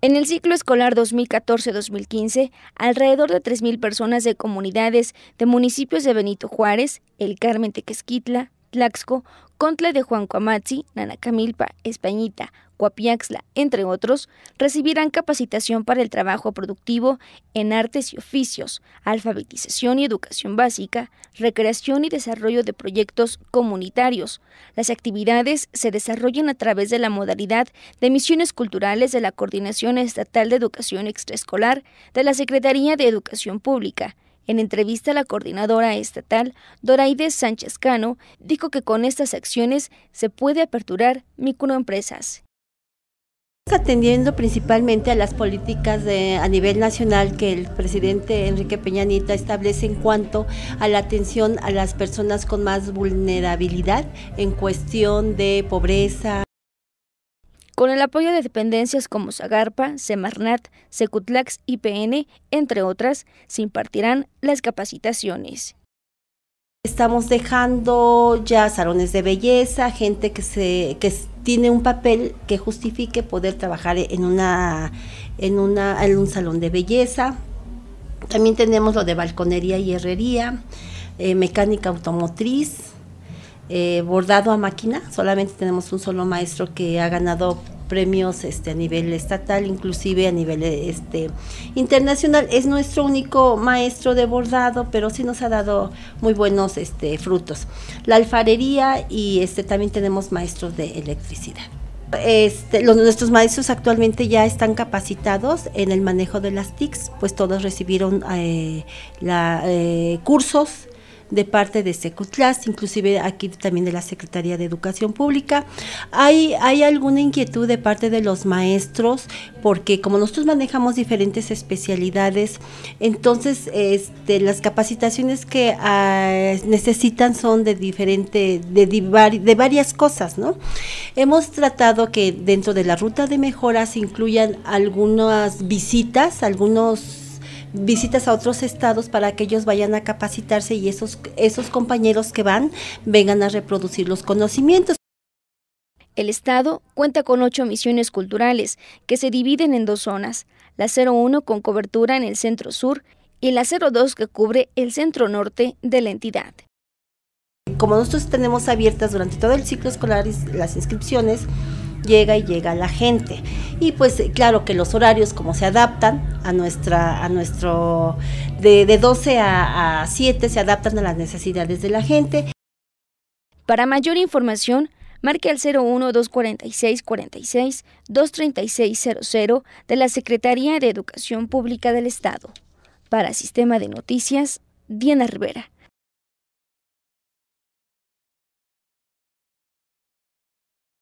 En el ciclo escolar 2014-2015, alrededor de 3.000 personas de comunidades de municipios de Benito Juárez, El Carmen Tequesquitla, Tlaxco, Contle de Juan Cuamatzi, Nanacamilpa, Españita, Cuapiaxla, entre otros, recibirán capacitación para el trabajo productivo en artes y oficios, alfabetización y educación básica, recreación y desarrollo de proyectos comunitarios. Las actividades se desarrollan a través de la modalidad de misiones culturales de la Coordinación Estatal de Educación Extraescolar de la Secretaría de Educación Pública en entrevista a la coordinadora estatal, Doraides Sánchez Cano dijo que con estas acciones se puede aperturar microempresas atendiendo principalmente a las políticas a nivel nacional que el presidente Enrique Peñanita establece en cuanto a la atención a las personas con más vulnerabilidad en cuestión de pobreza con el apoyo de dependencias como SAGARPA, Semarnat, Secutlax y PN, entre otras, se impartirán las capacitaciones. Estamos dejando ya salones de belleza, gente que tiene un papel que justifique poder trabajar en un salón de belleza. También tenemos lo de balconería y herrería, eh, mecánica automotriz, eh, bordado a máquina. Solamente tenemos un solo maestro que ha ganado premios este, a nivel estatal, inclusive a nivel este, internacional. Es nuestro único maestro de bordado, pero sí nos ha dado muy buenos este, frutos. La alfarería y este, también tenemos maestros de electricidad. Este, nuestros maestros actualmente ya están capacitados en el manejo de las TICs, pues todos recibieron eh, eh, cursos de parte de Secutlas, inclusive aquí también de la Secretaría de Educación Pública. Hay, hay alguna inquietud de parte de los maestros, porque como nosotros manejamos diferentes especialidades, entonces este, las capacitaciones que ah, necesitan son de diferente, de, de varias cosas, ¿no? Hemos tratado que dentro de la ruta de mejoras incluyan algunas visitas, algunos visitas a otros estados para que ellos vayan a capacitarse y esos, compañeros que van vengan a reproducir los conocimientos. El Estado cuenta con ocho misiones culturales que se dividen en dos zonas, la 01 con cobertura en el centro sur y la 02 que cubre el centro norte de la entidad. Como nosotros tenemos abiertas durante todo el ciclo escolar las inscripciones, llega y llega la gente y pues claro que los horarios como se adaptan a nuestra, a nuestro, de, 12 a, 7 se adaptan a las necesidades de la gente. Para mayor información, marque al 01 246 46 23600 de la Secretaría de Educación Pública del Estado. Para Sistema de Noticias, Diana Rivera.